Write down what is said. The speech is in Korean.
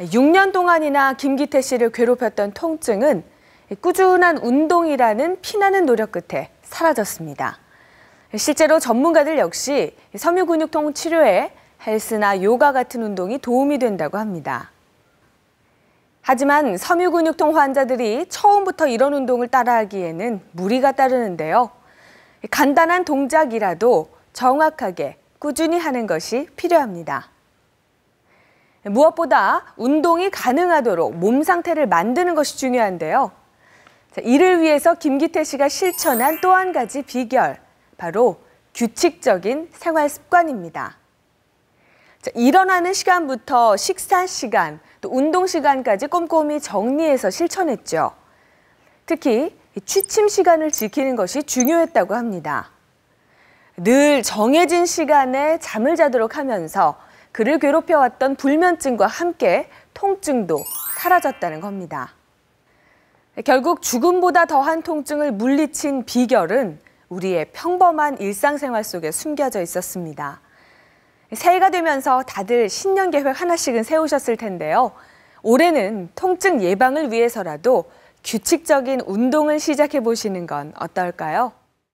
6년 동안이나 김기태 씨를 괴롭혔던 통증은 꾸준한 운동이라는 피나는 노력 끝에 사라졌습니다. 실제로 전문가들 역시 섬유근육통 치료에 헬스나 요가 같은 운동이 도움이 된다고 합니다. 하지만 섬유근육통 환자들이 처음부터 이런 운동을 따라하기에는 무리가 따르는데요. 간단한 동작이라도 정확하게 꾸준히 하는 것이 필요합니다. 무엇보다 운동이 가능하도록 몸 상태를 만드는 것이 중요한데요. 이를 위해서 김기태 씨가 실천한 또 한 가지 비결, 바로 규칙적인 생활 습관입니다. 일어나는 시간부터 식사 시간, 또 운동 시간까지 꼼꼼히 정리해서 실천했죠. 특히 취침 시간을 지키는 것이 중요했다고 합니다. 늘 정해진 시간에 잠을 자도록 하면서 그를 괴롭혀왔던 불면증과 함께 통증도 사라졌다는 겁니다. 결국 죽음보다 더한 통증을 물리친 비결은 우리의 평범한 일상생활 속에 숨겨져 있었습니다. 새해가 되면서 다들 신년 계획 하나씩은 세우셨을 텐데요. 올해는 통증 예방을 위해서라도 규칙적인 운동을 시작해 보시는 건 어떨까요?